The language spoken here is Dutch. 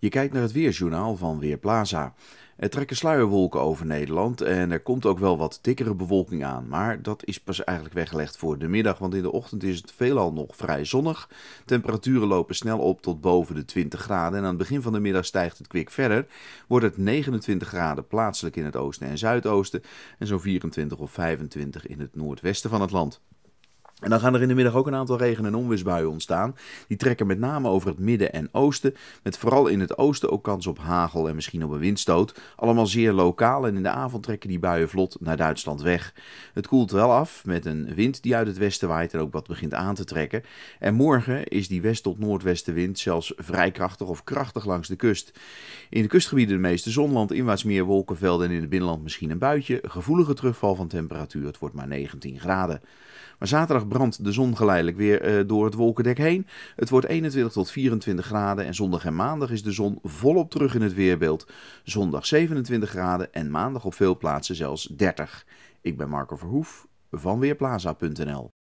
Je kijkt naar het weerjournaal van Weerplaza. Er trekken sluierwolken over Nederland en er komt ook wel wat dikkere bewolking aan. Maar dat is pas eigenlijk weggelegd voor de middag, want in de ochtend is het veelal nog vrij zonnig. Temperaturen lopen snel op tot boven de 20 graden en aan het begin van de middag stijgt het kwik verder. Wordt het 29 graden plaatselijk in het oosten en zuidoosten en zo'n 24 of 25 in het noordwesten van het land. En dan gaan er in de middag ook een aantal regen- en onweersbuien ontstaan. Die trekken met name over het midden en oosten. Met vooral in het oosten ook kans op hagel en misschien op een windstoot. Allemaal zeer lokaal en in de avond trekken die buien vlot naar Duitsland weg. Het koelt wel af met een wind die uit het westen waait en ook wat begint aan te trekken. En morgen is die west- tot noordwestenwind zelfs vrij krachtig of krachtig langs de kust. In de kustgebieden de meeste zonland, inwaarts meer wolkenvelden en in het binnenland misschien een buitje. Gevoelige terugval van temperatuur, het wordt maar 19 graden. Maar zaterdag brandt de zon geleidelijk weer eh, door het wolkendek heen. Het wordt 21 tot 24 graden en zondag en maandag is de zon volop terug in het weerbeeld. Zondag 27 graden en maandag op veel plaatsen zelfs 30. Ik ben Marco Verhoef van Weerplaza.nl.